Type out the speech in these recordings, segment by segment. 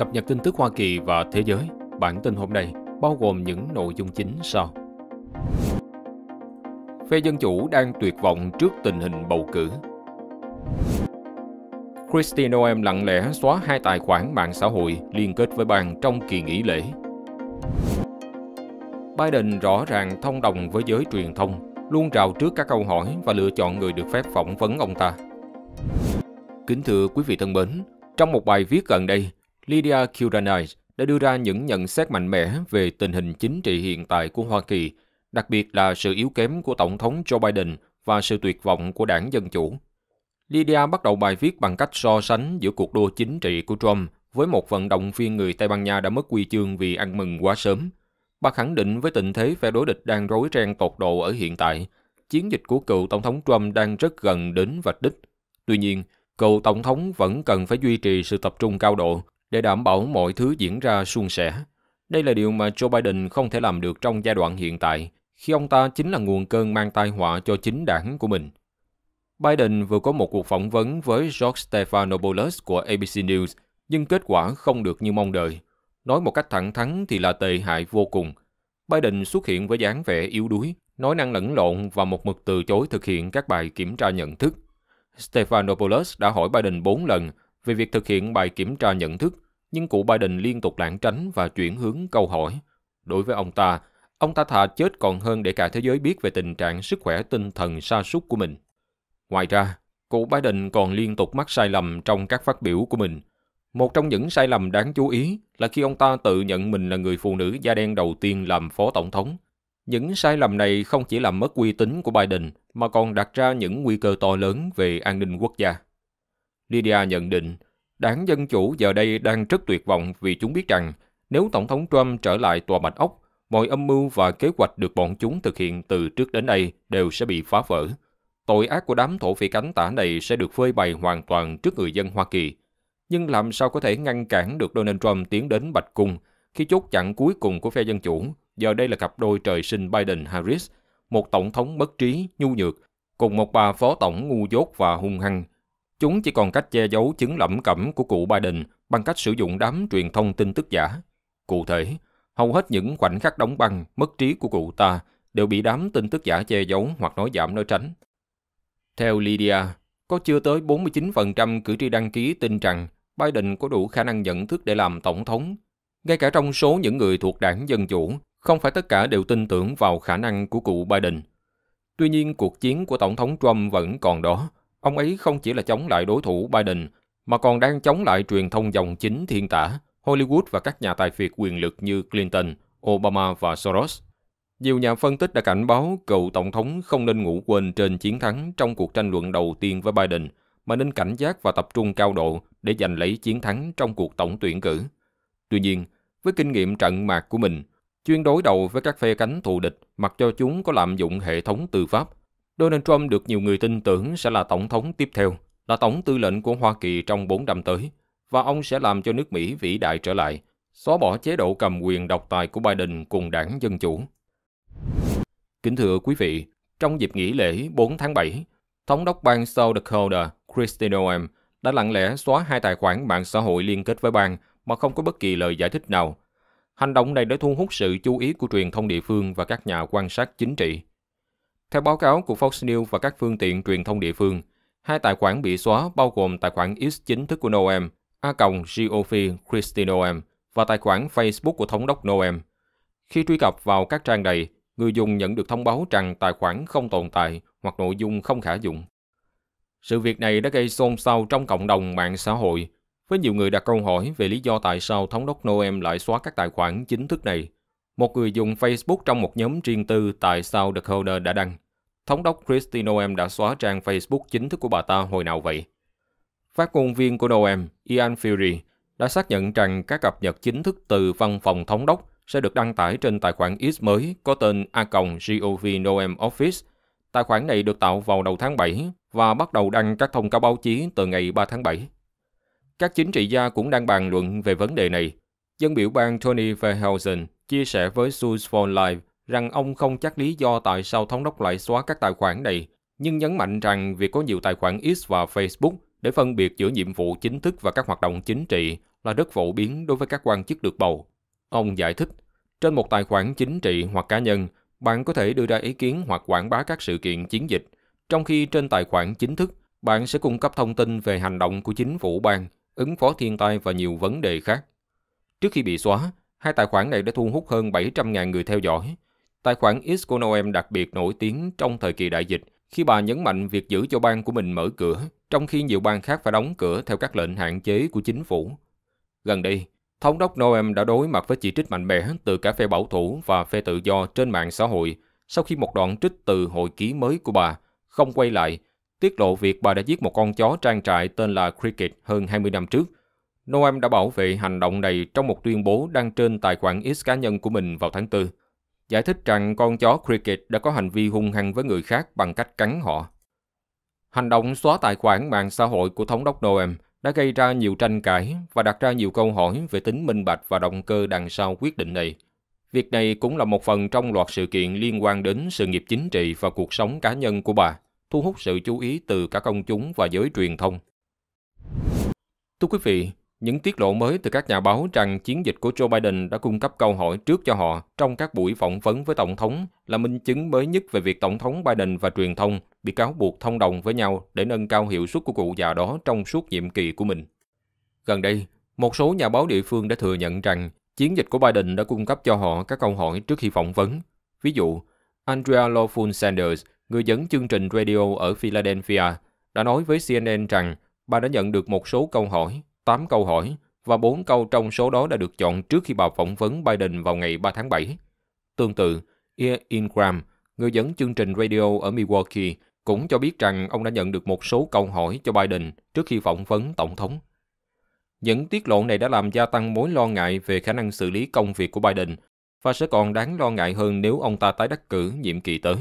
Cập nhật tin tức Hoa Kỳ và thế giới. Bản tin hôm nay bao gồm những nội dung chính sau. Phe Dân Chủ đang tuyệt vọng trước tình hình bầu cử. Christine Noem lặng lẽ xóa hai tài khoản mạng xã hội liên kết với bang trong kỳ nghỉ lễ. Biden rõ ràng thông đồng với giới truyền thông, luôn rào trước các câu hỏi và lựa chọn người được phép phỏng vấn ông ta. Kính thưa quý vị thân mến, trong một bài viết gần đây, Lydia Kilranai đã đưa ra những nhận xét mạnh mẽ về tình hình chính trị hiện tại của Hoa Kỳ, đặc biệt là sự yếu kém của Tổng thống Joe Biden và sự tuyệt vọng của đảng Dân Chủ. Lydia bắt đầu bài viết bằng cách so sánh giữa cuộc đua chính trị của Trump với một vận động viên người Tây Ban Nha đã mất quy chương vì ăn mừng quá sớm. Bà khẳng định với tình thế phe đối địch đang rối ren tột độ ở hiện tại, chiến dịch của cựu Tổng thống Trump đang rất gần đến vạch đích. Tuy nhiên, cựu Tổng thống vẫn cần phải duy trì sự tập trung cao độ để đảm bảo mọi thứ diễn ra suôn sẻ. Đây là điều mà Joe Biden không thể làm được trong giai đoạn hiện tại, khi ông ta chính là nguồn cơn mang tai họa cho chính đảng của mình. Biden vừa có một cuộc phỏng vấn với George Stephanopoulos của ABC News, nhưng kết quả không được như mong đợi. Nói một cách thẳng thắn thì là tệ hại vô cùng. Biden xuất hiện với dáng vẻ yếu đuối, nói năng lẫn lộn và một mực từ chối thực hiện các bài kiểm tra nhận thức. Stephanopoulos đã hỏi Biden 4 lần về việc thực hiện bài kiểm tra nhận thức nhưng cụ Biden liên tục lảng tránh và chuyển hướng câu hỏi. Đối với ông ta, ông ta thà chết còn hơn để cả thế giới biết về tình trạng sức khỏe tinh thần sa sút của mình. Ngoài ra, cụ Biden còn liên tục mắc sai lầm trong các phát biểu của mình. Một trong những sai lầm đáng chú ý là khi ông ta tự nhận mình là người phụ nữ da đen đầu tiên làm phó tổng thống. Những sai lầm này không chỉ làm mất uy tín của Biden mà còn đặt ra những nguy cơ to lớn về an ninh quốc gia. Lydia nhận định, Đảng Dân Chủ giờ đây đang rất tuyệt vọng vì chúng biết rằng nếu Tổng thống Trump trở lại tòa bạch ốc, mọi âm mưu và kế hoạch được bọn chúng thực hiện từ trước đến nay đều sẽ bị phá vỡ. Tội ác của đám thổ phỉ cánh tả này sẽ được phơi bày hoàn toàn trước người dân Hoa Kỳ. Nhưng làm sao có thể ngăn cản được Donald Trump tiến đến Bạch Cung khi chốt chặn cuối cùng của phe Dân Chủ giờ đây là cặp đôi trời sinh Biden-Harris, một tổng thống bất trí, nhu nhược, cùng một bà phó tổng ngu dốt và hung hăng Chúng chỉ còn cách che giấu chứng lẩm cẩm của cụ Biden bằng cách sử dụng đám truyền thông tin tức giả. Cụ thể, hầu hết những khoảnh khắc đóng băng, mất trí của cụ ta đều bị đám tin tức giả che giấu hoặc nói giảm nói tránh. Theo Lydia, có chưa tới 49% cử tri đăng ký tin rằng Biden có đủ khả năng nhận thức để làm tổng thống. Ngay cả trong số những người thuộc đảng Dân Chủ, không phải tất cả đều tin tưởng vào khả năng của cụ Biden. Tuy nhiên, cuộc chiến của Tổng thống Trump vẫn còn đó Ông ấy không chỉ là chống lại đối thủ Biden, mà còn đang chống lại truyền thông dòng chính thiên tả, Hollywood và các nhà tài phiệt quyền lực như Clinton, Obama và Soros. Nhiều nhà phân tích đã cảnh báo cựu Tổng thống không nên ngủ quên trên chiến thắng trong cuộc tranh luận đầu tiên với Biden, mà nên cảnh giác và tập trung cao độ để giành lấy chiến thắng trong cuộc tổng tuyển cử. Tuy nhiên, với kinh nghiệm trận mạc của mình, chuyên đối đầu với các phe cánh thù địch mặc cho chúng có lạm dụng hệ thống tư pháp Donald Trump được nhiều người tin tưởng sẽ là tổng thống tiếp theo, là tổng tư lệnh của Hoa Kỳ trong 4 năm tới, và ông sẽ làm cho nước Mỹ vĩ đại trở lại, xóa bỏ chế độ cầm quyền độc tài của Biden cùng đảng Dân Chủ. Kính thưa quý vị, trong dịp nghỉ lễ 4 tháng 7, Thống đốc bang South Dakota Christine Noem đã lặng lẽ xóa hai tài khoản mạng xã hội liên kết với bang mà không có bất kỳ lời giải thích nào. Hành động này đã thu hút sự chú ý của truyền thông địa phương và các nhà quan sát chính trị. Theo báo cáo của Fox News và các phương tiện truyền thông địa phương, hai tài khoản bị xóa bao gồm tài khoản X chính thức của Noem, A cộng Geofi Christine Noem và tài khoản Facebook của thống đốc Noem. Khi truy cập vào các trang này, người dùng nhận được thông báo rằng tài khoản không tồn tại hoặc nội dung không khả dụng. Sự việc này đã gây xôn xao trong cộng đồng mạng xã hội, với nhiều người đặt câu hỏi về lý do tại sao thống đốc Noem lại xóa các tài khoản chính thức này – một người dùng Facebook trong một nhóm riêng tư tại South Dakota đã đăng Thống đốc Kristi Noem đã xóa trang Facebook chính thức của bà ta hồi nào vậy? Phát ngôn viên của Noem, Ian Fury, đã xác nhận rằng các cập nhật chính thức từ văn phòng thống đốc sẽ được đăng tải trên tài khoản X mới có tên a.gov Noem Office. Tài khoản này được tạo vào đầu tháng 7 và bắt đầu đăng các thông cáo báo chí từ ngày 3 tháng 7. Các chính trị gia cũng đang bàn luận về vấn đề này. Dân biểu bang Tony Verhausen chia sẻ với Suits for Life rằng ông không chắc lý do tại sao thống đốc lại xóa các tài khoản này, nhưng nhấn mạnh rằng việc có nhiều tài khoản X và Facebook để phân biệt giữa nhiệm vụ chính thức và các hoạt động chính trị là rất phổ biến đối với các quan chức được bầu. Ông giải thích, trên một tài khoản chính trị hoặc cá nhân, bạn có thể đưa ra ý kiến hoặc quảng bá các sự kiện chiến dịch, trong khi trên tài khoản chính thức, bạn sẽ cung cấp thông tin về hành động của chính phủ bang, ứng phó thiên tai và nhiều vấn đề khác. Trước khi bị xóa, Hai tài khoản này đã thu hút hơn 700.000 người theo dõi. Tài khoản X của Noem đặc biệt nổi tiếng trong thời kỳ đại dịch khi bà nhấn mạnh việc giữ cho bang của mình mở cửa, trong khi nhiều bang khác phải đóng cửa theo các lệnh hạn chế của chính phủ. Gần đây, thống đốc Noem đã đối mặt với chỉ trích mạnh mẽ từ cả phe bảo thủ và phe tự do trên mạng xã hội sau khi một đoạn trích từ hồi ký mới của bà không quay lại tiết lộ việc bà đã giết một con chó trang trại tên là Cricket hơn 20 năm trước Noam đã bảo vệ hành động này trong một tuyên bố đăng trên tài khoản X cá nhân của mình vào tháng 4, giải thích rằng con chó Cricket đã có hành vi hung hăng với người khác bằng cách cắn họ. Hành động xóa tài khoản mạng xã hội của thống đốc Noam đã gây ra nhiều tranh cãi và đặt ra nhiều câu hỏi về tính minh bạch và động cơ đằng sau quyết định này. Việc này cũng là một phần trong loạt sự kiện liên quan đến sự nghiệp chính trị và cuộc sống cá nhân của bà, thu hút sự chú ý từ cả công chúng và giới truyền thông. Thưa quý vị, những tiết lộ mới từ các nhà báo rằng chiến dịch của Joe Biden đã cung cấp câu hỏi trước cho họ trong các buổi phỏng vấn với Tổng thống là minh chứng mới nhất về việc Tổng thống Biden và truyền thông bị cáo buộc thông đồng với nhau để nâng cao hiệu suất của cụ già đó trong suốt nhiệm kỳ của mình. Gần đây, một số nhà báo địa phương đã thừa nhận rằng chiến dịch của Biden đã cung cấp cho họ các câu hỏi trước khi phỏng vấn. Ví dụ, Andrea Lawful Sanders, người dẫn chương trình radio ở Philadelphia, đã nói với CNN rằng bà đã nhận được một số câu hỏi 8 câu hỏi và 4 câu trong số đó đã được chọn trước khi bà phỏng vấn Biden vào ngày 3 tháng 7. Tương tự, Ian Ingram, người dẫn chương trình radio ở Milwaukee, cũng cho biết rằng ông đã nhận được một số câu hỏi cho Biden trước khi phỏng vấn Tổng thống. Những tiết lộ này đã làm gia tăng mối lo ngại về khả năng xử lý công việc của Biden và sẽ còn đáng lo ngại hơn nếu ông ta tái đắc cử nhiệm kỳ tới.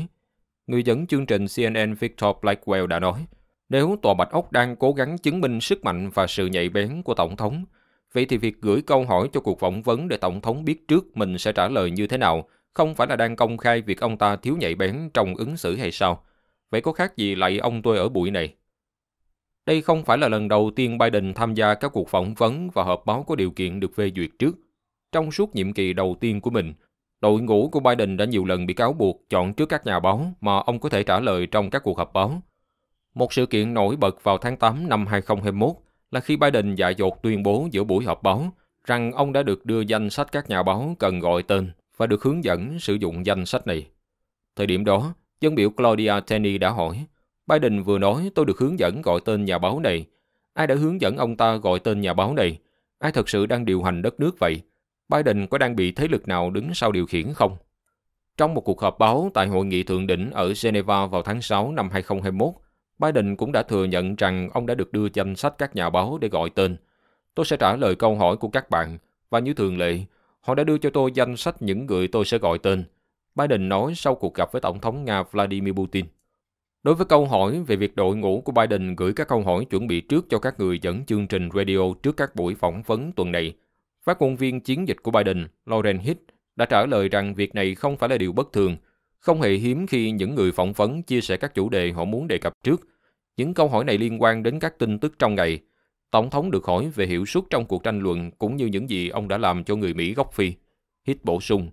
Người dẫn chương trình CNN Victor Blackwell đã nói – nếu Tòa Bạch Ốc đang cố gắng chứng minh sức mạnh và sự nhạy bén của Tổng thống, vậy thì việc gửi câu hỏi cho cuộc phỏng vấn để Tổng thống biết trước mình sẽ trả lời như thế nào không phải là đang công khai việc ông ta thiếu nhạy bén trong ứng xử hay sao? Vậy có khác gì lại ông tôi ở buổi này? Đây không phải là lần đầu tiên Biden tham gia các cuộc phỏng vấn và họp báo có điều kiện được phê duyệt trước. Trong suốt nhiệm kỳ đầu tiên của mình, đội ngũ của Biden đã nhiều lần bị cáo buộc chọn trước các nhà báo mà ông có thể trả lời trong các cuộc họp báo. Một sự kiện nổi bật vào tháng 8 năm 2021 là khi Biden dạ dột tuyên bố giữa buổi họp báo rằng ông đã được đưa danh sách các nhà báo cần gọi tên và được hướng dẫn sử dụng danh sách này. Thời điểm đó, dân biểu Claudia Tenney đã hỏi, Biden vừa nói tôi được hướng dẫn gọi tên nhà báo này. Ai đã hướng dẫn ông ta gọi tên nhà báo này? Ai thật sự đang điều hành đất nước vậy? Biden có đang bị thế lực nào đứng sau điều khiển không? Trong một cuộc họp báo tại hội nghị thượng đỉnh ở Geneva vào tháng 6 năm 2021, Biden cũng đã thừa nhận rằng ông đã được đưa danh sách các nhà báo để gọi tên. Tôi sẽ trả lời câu hỏi của các bạn và như thường lệ, họ đã đưa cho tôi danh sách những người tôi sẽ gọi tên. Biden nói sau cuộc gặp với Tổng thống Nga Vladimir Putin. Đối với câu hỏi về việc đội ngũ của Biden gửi các câu hỏi chuẩn bị trước cho các người dẫn chương trình radio trước các buổi phỏng vấn tuần này, phát ngôn viên chiến dịch của Biden, Lauren Hitt, đã trả lời rằng việc này không phải là điều bất thường, không hề hiếm khi những người phỏng vấn chia sẻ các chủ đề họ muốn đề cập trước những câu hỏi này liên quan đến các tin tức trong ngày. Tổng thống được hỏi về hiệu suất trong cuộc tranh luận cũng như những gì ông đã làm cho người Mỹ gốc Phi. Hít bổ sung,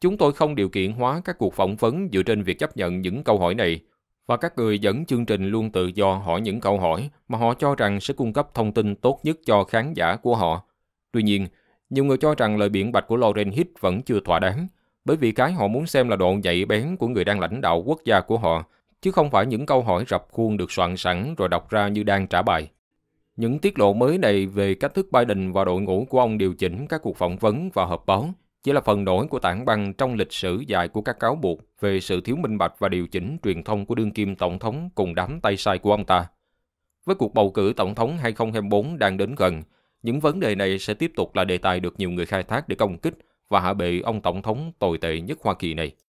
chúng tôi không điều kiện hóa các cuộc phỏng vấn dựa trên việc chấp nhận những câu hỏi này và các người dẫn chương trình luôn tự do hỏi những câu hỏi mà họ cho rằng sẽ cung cấp thông tin tốt nhất cho khán giả của họ. Tuy nhiên, nhiều người cho rằng lời biện bạch của Lauren Hitt vẫn chưa thỏa đáng, bởi vì cái họ muốn xem là độ nhạy bén của người đang lãnh đạo quốc gia của họ chứ không phải những câu hỏi rập khuôn được soạn sẵn rồi đọc ra như đang trả bài. Những tiết lộ mới này về cách thức Biden và đội ngũ của ông điều chỉnh các cuộc phỏng vấn và họp báo chỉ là phần nổi của tảng băng trong lịch sử dài của các cáo buộc về sự thiếu minh bạch và điều chỉnh truyền thông của đương kim tổng thống cùng đám tay sai của ông ta. Với cuộc bầu cử tổng thống 2024 đang đến gần, những vấn đề này sẽ tiếp tục là đề tài được nhiều người khai thác để công kích và hạ bệ ông tổng thống tồi tệ nhất Hoa Kỳ này.